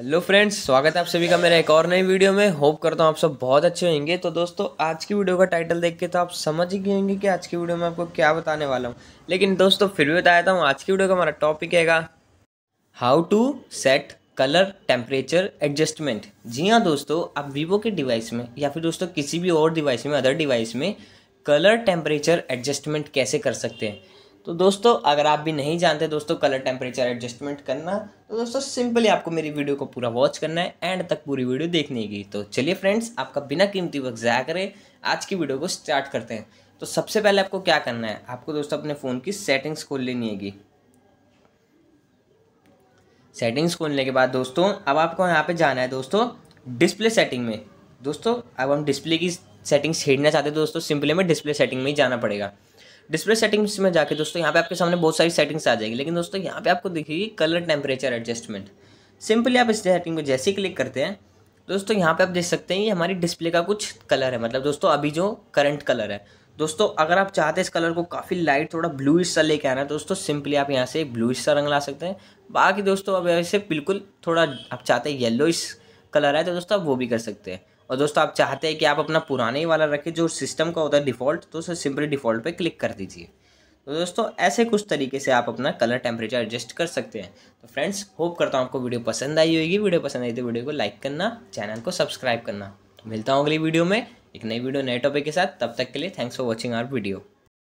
hello friends स्वागत है आप सभी का मेरा एक और नई वीडियो में होप करता हूँ आप सब बहुत अच्छे होंगे तो दोस्तों आज की वीडियो का टाइटल देख के तो आप समझ ही गए होंगे कि आज की वीडियो में आपको क्या बताने वाला हूँ लेकिन दोस्तों फिर भी बताया हूँ आज की वीडियो का हमारा टॉपिक हैगा how to set colour temperature adjustment जी हाँ दोस्तों आप वीवो के डिवाइस में या फिर दोस्तों किसी भी और डिवाइस में अदर डिवाइस में कलर टेम्परेचर एडजस्टमेंट कैसे कर सकते हैं तो दोस्तों अगर आप भी नहीं जानते दोस्तों कलर टेम्परेचर एडजस्टमेंट करना तो दोस्तों सिंपली आपको मेरी वीडियो को पूरा वॉच करना है एंड तक पूरी वीडियो देखने की तो चलिए फ्रेंड्स आपका बिना कीमती वक्त जया करें आज की वीडियो को स्टार्ट करते हैं तो सबसे पहले आपको क्या करना है आपको दोस्तों अपने फ़ोन की सेटिंग्स खोल लेनी है सेटिंग्स खोलने के बाद दोस्तों अब आपको यहाँ पे जाना है दोस्तों डिस्प्ले सेटिंग में दोस्तों अब हम डिस्प्ले की सेटिंग्स छेड़ना चाहते हैं दोस्तों सिंपली हमें डिस्प्ले सेटिंग में ही जाना पड़ेगा डिस्प्ले सेटिंग्स में जाके दोस्तों यहाँ पे आपके सामने बहुत सारी सेटिंग्स आ जाएगी लेकिन दोस्तों यहाँ पे आपको देखिए कलर टेम्परेचर एडजस्टमेंट सिंपली आप इस सेटिंग को जैसे ही क्लिक करते हैं दोस्तों यहाँ पे आप देख सकते हैं ये हमारी डिस्प्ले का कुछ कलर है मतलब दोस्तों अभी जो करंट कलर है दोस्तों अगर आप चाहते हैं इस कलर को काफ़ी लाइट थोड़ा ब्लूइश सा लेके आना है दोस्तों सिंपली आप यहाँ से ब्लूइश सा रंग ला सकते हैं बाकी दोस्तों अब ऐसे बिल्कुल थोड़ा आप चाहते हैं येलोइश कलर है तो दोस्तों आप वो भी कर सकते हैं और दोस्तों आप चाहते हैं कि आप अपना पुराने ही वाला रखें जो सिस्टम का होता है डिफ़ॉल्ट तो उसे सिंपली डिफ़ॉल्ट पे क्लिक कर दीजिए तो दोस्तों ऐसे कुछ तरीके से आप अपना कलर टेम्परेचर एडजस्ट कर सकते हैं तो फ्रेंड्स होप करता हूँ आपको वीडियो पसंद आई होगी वीडियो पसंद आई तो वीडियो को लाइक करना चैनल को सब्सक्राइब करना तो मिलता हूँ अगली वीडियो में एक नई वीडियो नए टॉपिक के साथ तब तक के लिए thanks for watching our video